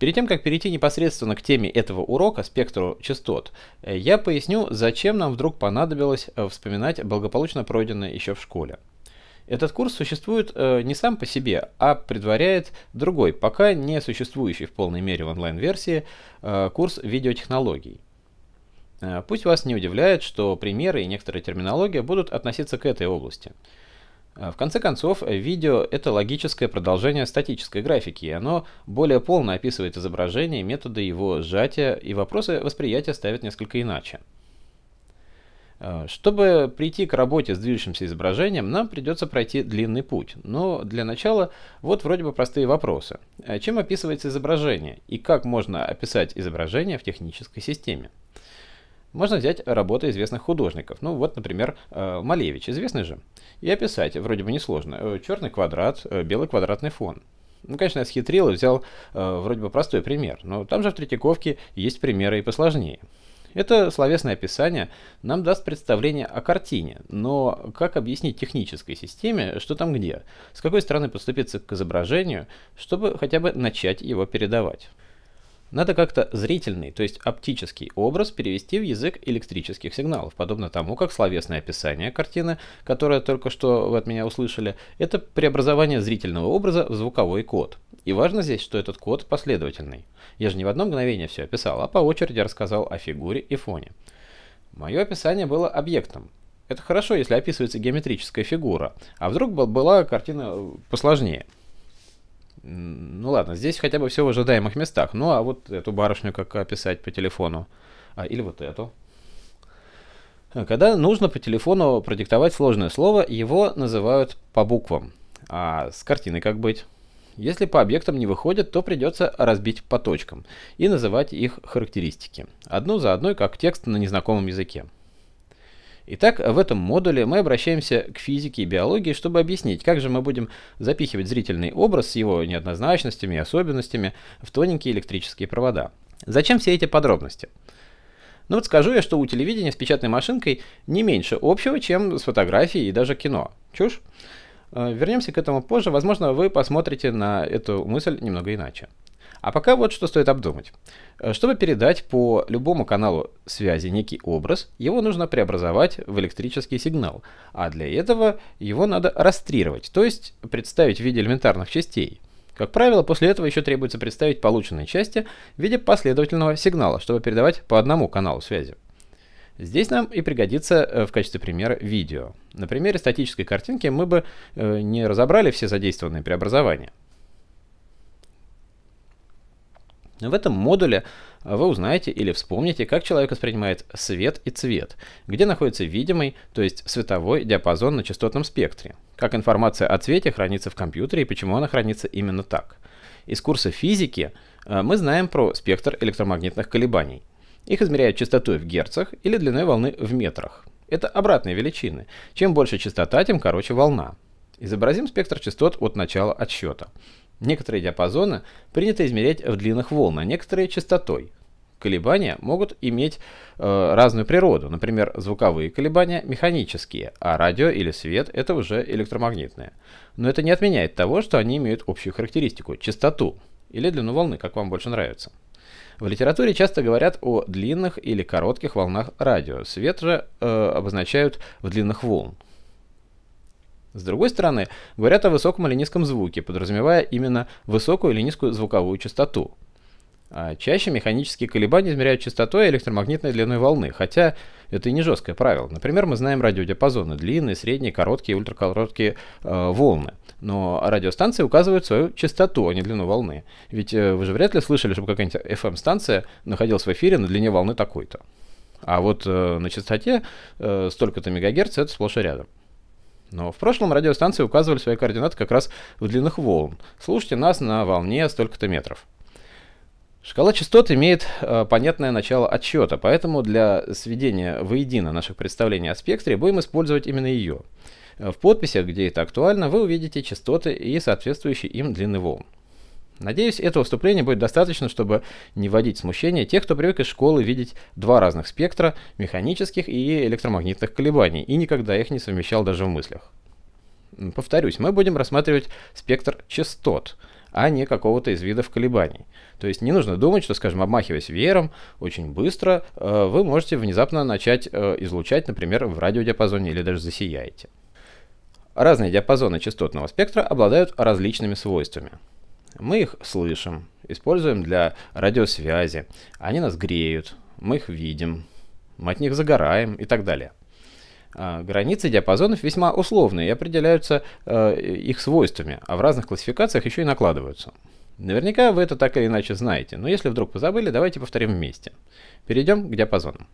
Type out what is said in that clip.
Перед тем, как перейти непосредственно к теме этого урока, спектру частот, э, я поясню, зачем нам вдруг понадобилось э, вспоминать благополучно пройденное еще в школе. Этот курс существует э, не сам по себе, а предваряет другой, пока не существующий в полной мере в онлайн-версии, э, курс видеотехнологий. Э, пусть вас не удивляет, что примеры и некоторая терминология будут относиться к этой области. А, в конце концов, видео — это логическое продолжение статической графики, и оно более полно описывает изображение, методы его сжатия, и вопросы восприятия ставят несколько иначе. А, чтобы прийти к работе с движущимся изображением, нам придется пройти длинный путь. Но для начала вот вроде бы простые вопросы. А, чем описывается изображение и как можно описать изображение в технической системе? Можно взять работы известных художников. Ну вот, например, э, Малевич, известный же. И описать вроде бы несложно. Э, черный квадрат, э, белый квадратный фон. Ну, конечно, я схитрил и взял вроде бы простой пример, но там же в Третьяковке есть примеры и посложнее. Это словесное описание нам даст представление о картине, но как объяснить технической системе, что там где, с какой стороны подступиться к изображению, чтобы хотя бы начать его передавать. Надо как-то зрительный, то есть оптический образ перевести в язык электрических сигналов, подобно тому, как словесное описание картины, которое только что вы от меня услышали, это преобразование зрительного образа в звуковой код. И важно здесь, что этот код последовательный. Я же не в одно мгновение все описал, а по очереди рассказал о фигуре и фоне. Мое описание было объектом. Это хорошо, если описывается геометрическая фигура, а вдруг была картина э, посложнее – ну ладно, здесь хотя бы все в ожидаемых местах. Ну а вот эту барышню как описать по телефону? А, или вот эту. Э, когда нужно по телефону продиктовать сложное слово, его называют по буквам. А с картиной как быть? Если по объектам не выходит, то придется разбить по точкам и называть их характеристики. Одну за одной, как текст на незнакомом языке. Итак, в этом модуле мы обращаемся к физике и биологии, чтобы объяснить, как же мы будем запихивать зрительный образ с его неоднозначностями и особенностями в тоненькие электрические провода. Зачем все эти подробности? Ну вот скажу я, что у телевидения с печатной машинкой не меньше общего, чем с фотографией и даже кино. Чушь? Э, вернемся к этому позже. Возможно, вы посмотрите на эту мысль немного иначе. А пока вот что стоит обдумать. Э, чтобы передать по любому каналу связи некий образ, его нужно преобразовать в электрический сигнал, а для этого его надо растрировать, то есть представить в виде элементарных частей. Как правило, после этого еще требуется представить полученные части в виде последовательного сигнала, чтобы передавать по одному каналу связи. Здесь нам и пригодится э, в качестве примера видео. На примере статической картинки мы бы э, не разобрали все задействованные преобразования. В этом модуле вы узнаете или вспомните, как человек воспринимает свет и цвет, где находится видимый, то есть световой диапазон на частотном спектре, как информация о цвете хранится в компьютере и почему она хранится именно так. Из курса физики э, мы знаем про спектр электромагнитных колебаний. Их измеряют частотой в герцах или длиной волны в метрах. Это обратные величины. Чем больше частота, тем короче волна. Изобразим спектр частот от начала отсчета. Некоторые диапазоны принято измерять в длинных волн, а некоторые частотой. Колебания могут иметь э, разную природу, например, звуковые колебания механические, а радио или свет это уже электромагнитные. Но это не отменяет того, что они имеют общую характеристику – частоту или длину волны, как вам больше нравится. В литературе часто говорят о длинных или коротких волнах радио. Свет же э, обозначают в длинных волн. С другой стороны, говорят о высоком или низком звуке, подразумевая именно высокую или низкую звуковую частоту. А чаще механические колебания измеряют частотой электромагнитной длиной волны, хотя это и не жесткое правило. Например, мы знаем радиодиапазоны – длинные, средние, короткие и ультракороткие э, волны. Но радиостанции указывают свою частоту, а не длину волны. Ведь э, вы же вряд ли слышали, чтобы какая-нибудь FM-станция эм находилась в эфире на длине волны такой-то. А вот э, на частоте э, столько-то мегагерц – это сплошь и рядом. Но в прошлом радиостанции указывали свои координаты как раз в длинных волн. Слушайте нас на волне столько-то метров. Шкала частот имеет э, понятное начало отсчета, поэтому для сведения воедино наших представлений о спектре будем использовать именно ее. Э, в подписях, где это актуально, вы увидите частоты и соответствующие им длины волн. Надеюсь, этого вступления будет достаточно, чтобы не вводить смущение тех, кто привык из школы видеть два разных спектра механических и электромагнитных колебаний, и никогда их не совмещал даже в мыслях. Повторюсь, мы будем рассматривать спектр частот, а не какого-то из видов колебаний. То есть не нужно думать, что, скажем, обмахиваясь веером, очень быстро э, вы можете внезапно начать э, излучать, например, в радиодиапазоне или даже засияете. Разные диапазоны частотного спектра обладают различными свойствами. Мы их слышим, используем для радиосвязи, они нас греют, мы их видим, мы от них загораем и так далее. А, границы диапазонов весьма условные и определяются э, их свойствами, а в разных классификациях еще и накладываются. Наверняка вы это так или иначе знаете, но если вдруг позабыли, давайте повторим вместе. Перейдем к диапазонам.